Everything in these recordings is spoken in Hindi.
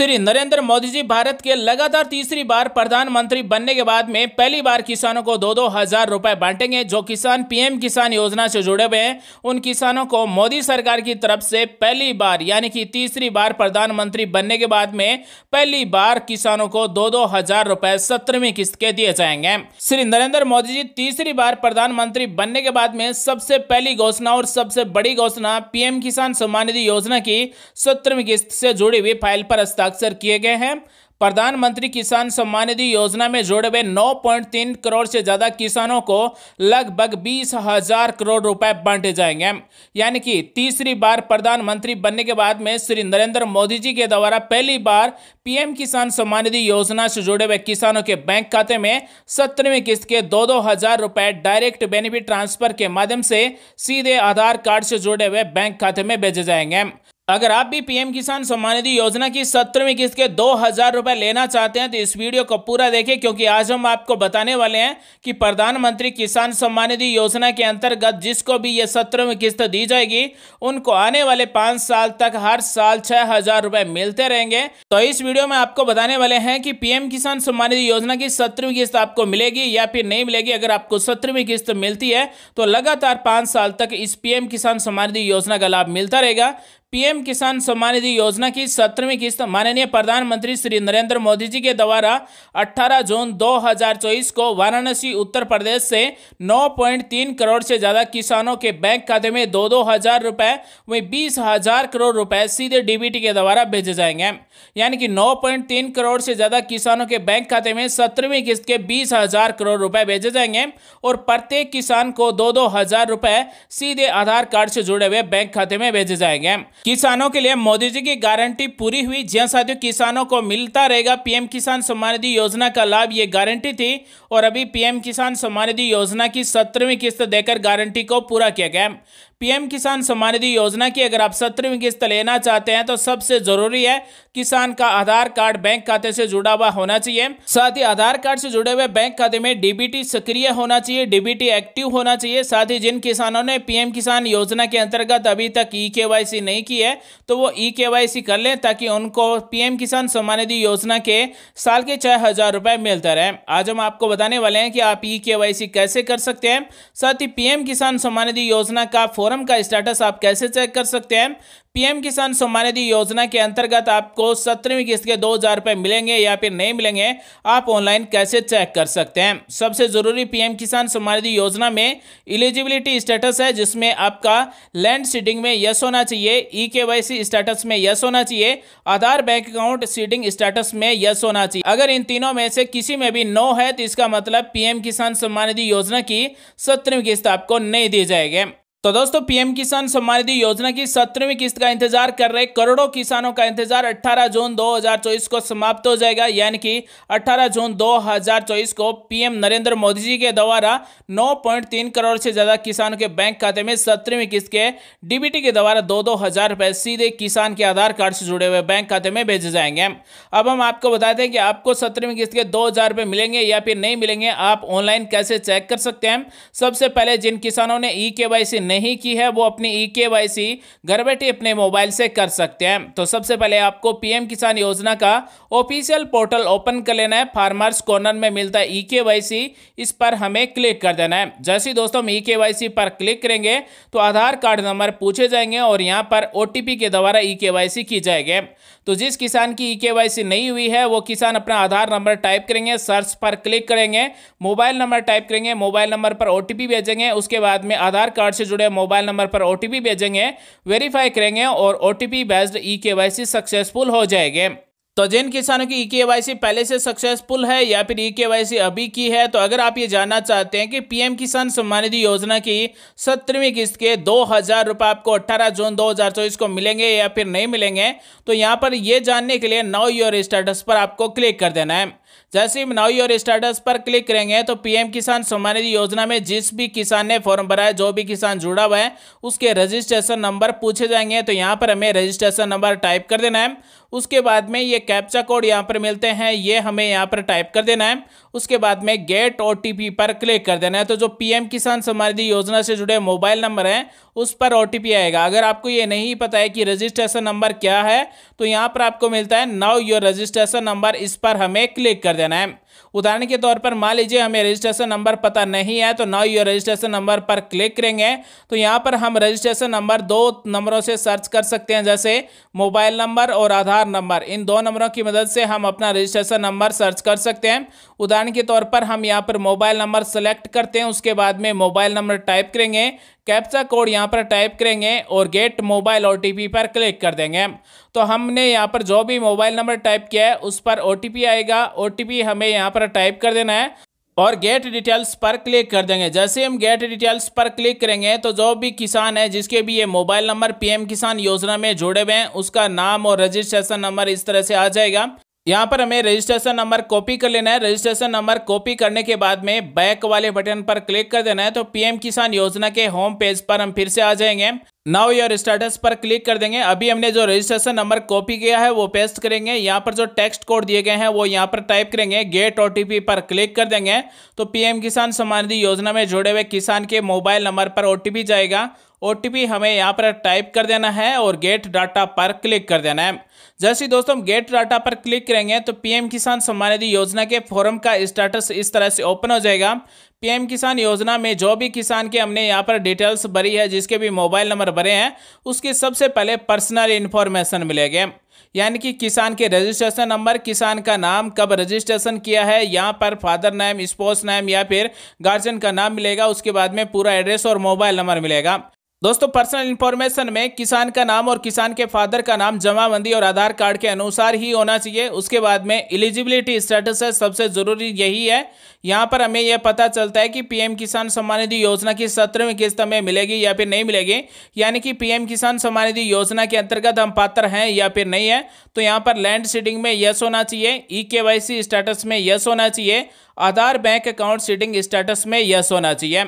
श्री नरेंद्र मोदी जी भारत के लगातार तीसरी बार प्रधानमंत्री बनने के बाद में पहली बार किसानों को दो दो हजार रुपए बांटेंगे जो किसान पीएम किसान योजना से जुड़े हुए हैं उन किसानों को मोदी सरकार की तरफ से पहली बार यानी कि तीसरी बार प्रधानमंत्री बनने के बाद में पहली बार किसानों को दो दो हजार रुपए सत्रहवीं किस्त के दिए जाएंगे श्री नरेंद्र मोदी जी तीसरी बार प्रधानमंत्री बनने के बाद में सबसे पहली घोषणा और सबसे बड़ी घोषणा पीएम किसान सम्मान निधि योजना की सत्रहवीं किस्त से जुड़ी हुई फाइल पर हस्ताक्षर किए गए हैं प्रधानमंत्री किसान सम्मान निधि योजना में जोड़े हुए 9.3 करोड़ से ज़्यादा किसानों को लगभग बीस हजार करोड़ रुपए बांटे जाएंगे यानी कि तीसरी बार प्रधानमंत्री बनने के बाद में श्री नरेंद्र मोदी जी के द्वारा पहली बार पीएम किसान सम्मान निधि योजना से जुड़े हुए किसानों के बैंक खाते में सत्रहवीं किस्त के दो दो हजार रुपए डायरेक्ट बेनिफिट ट्रांसफर के माध्यम से सीधे आधार कार्ड से जुड़े हुए बैंक खाते में भेजे जाएंगे अगर आप भी पीएम किसान सम्मान निधि योजना की सत्रहवीं किस्त के दो हजार रुपए लेना चाहते हैं तो इस वीडियो को पूरा देखें क्योंकि आज हम आपको बताने वाले हैं कि प्रधानमंत्री किसान सम्मान निधि योजना के अंतर्गत जिसको भी ये सत्रहवीं किस्त दी जाएगी उनको आने वाले पांच साल तक हर साल छह हजार रुपए मिलते रहेंगे तो इस वीडियो में आपको बताने वाले हैं कि पीएम किसान सम्मान निधि योजना की सत्रहवीं किस्त आपको मिलेगी या फिर नहीं मिलेगी अगर आपको सत्रहवीं किस्त मिलती है तो लगातार पांच साल तक इस पीएम किसान सम्मान निधि योजना का लाभ मिलता रहेगा पीएम किसान सम्मान निधि योजना की सत्रहवीं किस्त माननीय प्रधानमंत्री श्री नरेंद्र मोदी जी के द्वारा 18 जून 2024 को वाराणसी उत्तर प्रदेश से 9.3 करोड़ से ज़्यादा किसानों के बैंक खाते में दो दो हज़ार रुपये वहीं बीस हज़ार करोड़ रुपए सीधे डीबीटी के द्वारा भेजे जाएंगे यानी कि 9.3 करोड़ से ज़्यादा किसानों के बैंक खाते में सत्रहवीं किस्त के बीस हज़ार करोड़ रुपये भेजे जाएंगे और प्रत्येक किसान को दो दो हज़ार रुपये सीधे आधार कार्ड से जुड़े हुए बैंक खाते में भेजे जाएंगे किसानों के लिए मोदी जी की गारंटी पूरी हुई जी साथियों किसानों को मिलता रहेगा पीएम किसान सम्मान निधि योजना का लाभ ये गारंटी थी और अभी पीएम किसान सम्मान निधि योजना की सत्रहवीं किस्त देकर गारंटी को पूरा किया गया पीएम किसान सम्मान निधि योजना की अगर आप सत्रहवीं किस्त लेना चाहते हैं तो सबसे जरूरी है किसान का आधार कार्ड बैंक खाते से जुड़ा हुआ होना चाहिए साथ ही आधार कार्ड से जुड़े हुए बैंक खाते में डीबीटी सक्रिय होना चाहिए डीबीटी एक्टिव होना चाहिए साथ ही जिन किसानों ने पीएम किसान योजना के अंतर्गत अभी तक ई सी नहीं की है तो वो ई सी कर लें ताकि उनको पीएम किसान सम्मान निधि योजना के साल के छह हजार रुपए मिलता रहे आज हम आपको बताने वाले हैं कि आप ई सी कैसे कर सकते हैं साथ ही पीएम किसान सम्मान निधि योजना का फॉर्म फोरम का स्टेटस आप कैसे चेक कर सकते हैं पीएम किसान सम्मान निधि योजना के अंतर्गत आपको सत्रहवीं किस्त के दो हज़ार रुपये मिलेंगे या फिर नहीं मिलेंगे आप ऑनलाइन कैसे चेक कर सकते हैं सबसे ज़रूरी पीएम किसान सम्मान निधि योजना में एलिजिबिलिटी स्टेटस है जिसमें आपका लैंड सीडिंग में यस होना चाहिए E K Y C status में यस होना चाहिए Aadhaar bank account seeding status में यस होना चाहिए अगर इन तीनों में से किसी में भी नो है तो इसका मतलब पीएम किसान सम्मान निधि योजना की सत्रहवीं किस्त आपको नहीं दी जाएगी तो दोस्तों पीएम किसान सम्मान निधि योजना की सत्रहवीं किस्त का इंतजार कर रहे करोड़ों किसानों का इंतजार 18 जून 2024 को समाप्त हो जाएगा यानी कि 18 जून 2024 को पीएम नरेंद्र मोदी जी के द्वारा 9.3 करोड़ से ज्यादा किसानों के बैंक खाते में सत्रहवीं किस्त के डीबीटी के द्वारा दो दो हजार रुपए सीधे किसान के आधार कार्ड से जुड़े हुए बैंक खाते में भेजे जाएंगे अब हम आपको बताते हैं कि आपको सत्रहवीं किस्त के दो रुपए मिलेंगे या फिर नहीं मिलेंगे आप ऑनलाइन कैसे चेक कर सकते हैं सबसे पहले जिन किसानों ने ई के नहीं की है वो अपनी ई के वाई सी घर बैठे अपने मोबाइल से कर सकते हैं तो सबसे पहले आपको पीएम किसान योजना का ऑफिशियल पोर्टल ओपन कर लेना है फार्मर्स कॉर्नर में मिलता है ई के वाई सी इस पर हमें क्लिक कर देना है जैसे दोस्तों हम ई के वाई सी पर क्लिक करेंगे तो आधार कार्ड नंबर पूछे जाएंगे और यहाँ पर ओ टी पी के द्वारा ई के वाई सी की जाएगी तो जिस किसान की ई के वाई सी नहीं हुई है वो किसान अपना आधार नंबर टाइप करेंगे सर्च पर क्लिक करेंगे मोबाइल नंबर टाइप करेंगे मोबाइल नंबर पर ओ टी पी भेजेंगे उसके बाद में आधार कार्ड से जुड़े जुड़े मोबाइल नंबर पर ओ भेजेंगे वेरीफाई करेंगे और ओ बेस्ड ई के सक्सेसफुल हो जाएंगे तो जिन किसानों की ई e के पहले से सक्सेसफुल है या फिर ई e के अभी की है तो अगर आप ये जानना चाहते हैं कि पीएम किसान सम्मान निधि योजना की सत्रहवीं किस्त के दो हज़ार रुपये आपको 18 जून 2024 को मिलेंगे या फिर नहीं मिलेंगे तो यहाँ पर ये जानने के लिए नाउ योर स्टेटस पर आपको क्लिक कर देना है जैसे ही मनाई और स्टेटस पर क्लिक करेंगे तो पीएम किसान सम्मान निधि योजना में जिस भी किसान ने फॉर्म भरा है जो भी किसान जुड़ा हुआ है उसके रजिस्ट्रेशन नंबर पूछे जाएंगे तो यहाँ पर हमें रजिस्ट्रेशन नंबर टाइप कर देना है उसके बाद में ये कैप्चा कोड यहाँ पर मिलते हैं ये हमें यहाँ पर टाइप कर देना है उसके बाद में गेट ओ पर क्लिक कर देना है तो जो पी किसान सम्मान निधि योजना से जुड़े मोबाइल नंबर हैं उस पर ओ आएगा अगर आपको ये नहीं पता है कि रजिस्ट्रेशन नंबर क्या है तो यहाँ पर आपको मिलता है नाउ योर रजिस्ट्रेशन नंबर इस पर हमें क्लिक कर देना है उदाहरण के तौर पर मान लीजिए हमें रजिस्ट्रेशन नंबर पता नहीं है तो नाउ योर रजिस्ट्रेशन नंबर पर क्लिक करेंगे तो यहाँ पर हम रजिस्ट्रेशन नंबर दो नंबरों से सर्च कर सकते हैं जैसे मोबाइल नंबर और आधार नंबर इन दो नंबरों की मदद से हम अपना रजिस्ट्रेशन नंबर सर्च कर सकते हैं उदाहरण के तौर पर हम यहाँ पर मोबाइल नंबर सेलेक्ट करते हैं उसके बाद में मोबाइल नंबर टाइप करेंगे कैप्चा कोड यहाँ पर टाइप करेंगे और गेट मोबाइल ओ पर क्लिक कर देंगे तो हमने यहाँ पर जो भी मोबाइल नंबर टाइप किया है उस पर ओ आएगा ओ हमें यहाँ पर टाइप कर देना है और गेट डिटेल्स पर क्लिक कर देंगे जैसे हम गेट डिटेल्स पर क्लिक करेंगे तो जो भी किसान है जिसके भी ये मोबाइल नंबर पीएम किसान योजना में जुड़े हुए हैं उसका नाम और रजिस्ट्रेशन नंबर इस तरह से आ जाएगा यहाँ पर हमें रजिस्ट्रेशन नंबर कॉपी कर लेना है रजिस्ट्रेशन नंबर कॉपी करने के बाद में बैक वाले बटन पर क्लिक कर देना है तो पीएम किसान योजना के होम पेज पर हम फिर से आ जाएंगे नाउ योर स्टेटस पर क्लिक कर देंगे अभी हमने जो रजिस्ट्रेशन नंबर कॉपी किया है वो पेस्ट करेंगे यहाँ पर जो टेक्स्ट कोड दिए गए हैं वो यहाँ पर टाइप करेंगे गेट ओ पर क्लिक कर देंगे तो पीएम किसान सम्मान निधि योजना में जुड़े हुए किसान के मोबाइल नंबर पर ओ जाएगा ओ हमें यहाँ पर टाइप कर देना है और गेट डाटा पर क्लिक कर देना है जैसे दोस्तों हम गेट डाटा पर क्लिक करेंगे तो पीएम किसान सम्मान निधि योजना के फॉर्म का स्टेटस इस तरह से ओपन हो जाएगा पीएम किसान योजना में जो भी किसान के हमने यहाँ पर डिटेल्स भरी है जिसके भी मोबाइल नंबर भरे हैं उसके सबसे पहले पर्सनल इन्फॉर्मेशन मिलेगी यानी कि किसान के रजिस्ट्रेशन नंबर किसान का नाम कब रजिस्ट्रेशन किया है यहाँ पर फादर नेम स्पोर्ट्स नेम या फिर गार्जियन का नाम मिलेगा उसके बाद में पूरा एड्रेस और मोबाइल नंबर मिलेगा दोस्तों पर्सनल इन्फॉर्मेशन में किसान का नाम और किसान के फादर का नाम जमाबंदी और आधार कार्ड के अनुसार ही होना चाहिए उसके बाद में एलिजिबिलिटी स्टेटस है सबसे ज़रूरी यही है यहाँ पर हमें यह पता चलता है कि पीएम किसान सम्मान निधि योजना की सत्रहवीं किस्त हमें मिलेगी या फिर नहीं मिलेगी यानी कि पीएम किसान सम्मान निधि योजना के अंतर्गत हम पात्र हैं या फिर नहीं है तो यहाँ पर लैंड सीडिंग में यस होना चाहिए ई के स्टेटस में यस होना चाहिए Aadhaar bank account seeding status में यस होना चाहिए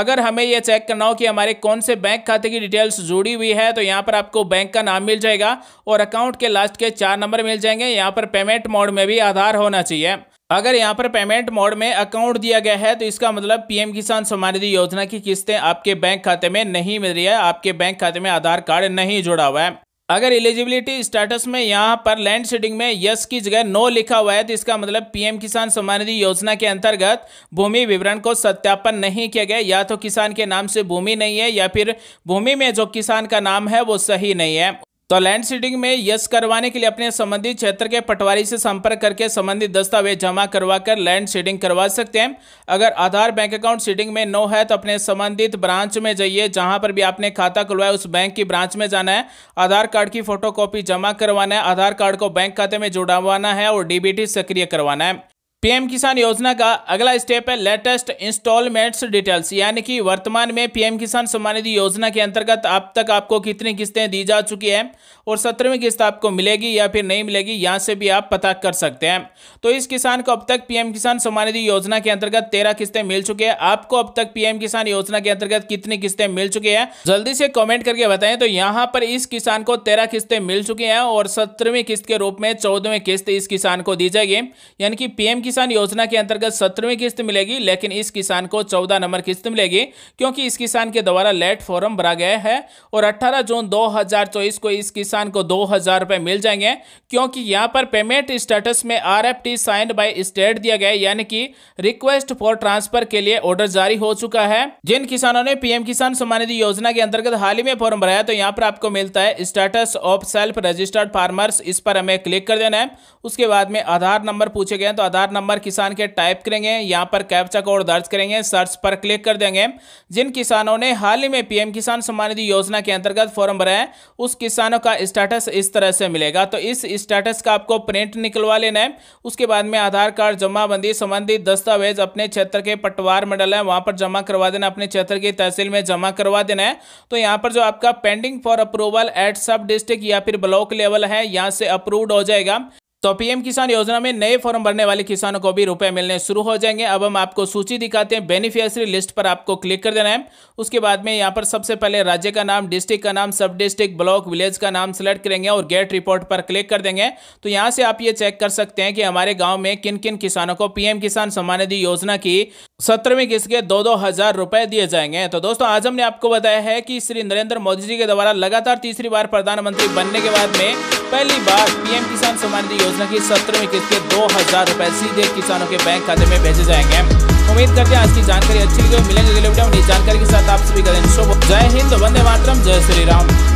अगर हमें यह चेक करना हो कि हमारे कौन से बैंक खाते की डिटेल्स जुड़ी हुई है तो यहाँ पर आपको बैंक का नाम मिल जाएगा और अकाउंट के लास्ट के चार नंबर मिल जाएंगे यहाँ पर पेमेंट मोड में भी आधार होना चाहिए अगर यहाँ पर पेमेंट मोड में अकाउंट दिया गया है तो इसका मतलब पीएम किसान सम्मान निधि योजना की किस्तें आपके बैंक खाते में नहीं मिल रही है आपके बैंक खाते में आधार कार्ड नहीं जुड़ा हुआ है अगर एलिजिबिलिटी स्टेटस में यहाँ पर लैंड शेडिंग में यस की जगह नो लिखा हुआ है तो इसका मतलब पीएम किसान सम्मान निधि योजना के अंतर्गत भूमि विवरण को सत्यापन नहीं किया गया या तो किसान के नाम से भूमि नहीं है या फिर भूमि में जो किसान का नाम है वो सही नहीं है तो लैंड सीडिंग में यस करवाने के लिए अपने संबंधित क्षेत्र के पटवारी से संपर्क करके संबंधित दस्तावेज जमा करवा कर लैंड सीडिंग करवा सकते हैं अगर आधार बैंक अकाउंट सीडिंग में नो है तो अपने संबंधित ब्रांच में जाइए जहां पर भी आपने खाता खुलवाया उस बैंक की ब्रांच में जाना है आधार कार्ड की फोटोकॉपी जमा करवाना है आधार कार्ड को बैंक खाते में जुड़वाना है और डीबीटी सक्रिय करवाना है पीएम किसान योजना का अगला स्टेप है लेटेस्ट इंस्टॉलमेंट्स डिटेल्स यानी कि वर्तमान में पीएम किसान सम्मान निधि योजना के अंतर्गत अब तक आपको कितनी किस्तें दी जा चुकी हैं और सत्रहवीं किस्त आपको मिलेगी या फिर नहीं मिलेगी यहाँ से भी आप पता कर सकते हैं तो इस किसान को अब तक पीएम किसान सम्मान निधि योजना के अंतर्गत तेरह किस्तें मिल चुकी है आपको अब तक पीएम किसान योजना के अंतर्गत कितनी किस्तें मिल चुकी है जल्दी से कॉमेंट करके बताएं तो यहाँ पर इस किसान को तेरह किस्तें मिल चुकी हैं और सत्रहवीं किस्त के रूप में चौदहवीं किस्त इस किसान को दी जाएगी यानी कि पीएम किसान योजना के अंतर्गत सत्रहवीं किस्त मिलेगी लेकिन इस किसान को चौदह नंबर किस्त मिलेगी क्योंकि इस किसान के द्वारा लेट फॉर्म भरा गया है और अट्ठारह जून दो को इस किसान पाकिस्तान को दो हज़ार रुपये मिल जाएंगे क्योंकि यहाँ पर पेमेंट स्टेटस में R F T signed by state दिया गया यानी कि रिक्वेस्ट फॉर ट्रांसफर के लिए ऑर्डर जारी हो चुका है जिन किसानों ने पीएम किसान सम्मान निधि योजना के अंतर्गत हाल ही में फॉर्म भराया तो यहाँ पर आपको मिलता है status of self registered farmers इस पर हमें क्लिक कर देना है उसके बाद में आधार नंबर पूछे गए तो आधार नंबर किसान के टाइप करेंगे यहाँ पर कैप्चा कोड दर्ज करेंगे सर्च पर क्लिक कर देंगे जिन किसानों ने हाल ही में पीएम किसान सम्मान निधि योजना के अंतर्गत फॉर्म भरा है उस किसानों का स्टेटस इस तरह से मिलेगा तो इस स्टेटस का आपको प्रिंट निकलवा लेना है उसके बाद में आधार कार्ड जमाबंदी संबंधित दस्तावेज अपने क्षेत्र के पटवार मंडल है वहां पर जमा करवा देना अपने क्षेत्र की तहसील में जमा करवा देना है तो यहाँ पर जो आपका pending for approval at sub district या फिर ब्लॉक लेवल है यहाँ से अप्रूव्ड हो जाएगा तो पीएम किसान योजना में नए फॉर्म भरने वाले किसानों को भी रुपए मिलने शुरू हो जाएंगे अब हम आपको सूची दिखाते हैं बेनिफिशियरी लिस्ट पर आपको क्लिक कर देना है उसके बाद में यहाँ पर सबसे पहले राज्य का नाम डिस्ट्रिक्ट का नाम सब डिस्ट्रिक्ट ब्लॉक विलेज का नाम सेलेक्ट करेंगे और गेट रिपोर्ट पर क्लिक कर देंगे तो यहाँ से आप ये चेक कर सकते हैं कि हमारे गाँव में किन किन किसानों को पीएम किसान सम्मान निधि योजना की सत्रहवीं किस्त के दो दो हजार रुपए दिए जाएंगे तो दोस्तों आज हमने आपको बताया है कि श्री नरेंद्र मोदी जी के द्वारा लगातार तीसरी बार प्रधानमंत्री बनने के बाद में पहली बार पीएम किसान सम्मान निधि योजना की सत्रहवीं किस्त के दो हजार रुपए सीधे किसानों के बैंक खाते में भेजे जाएंगे उम्मीद करते हैं आज की जानकारी अच्छी लगी मिलेंगे अगले वीडियो में जानकारी के साथ आप सभी का दिन शुभ जय हिंद वंदे मातरम जय श्री राम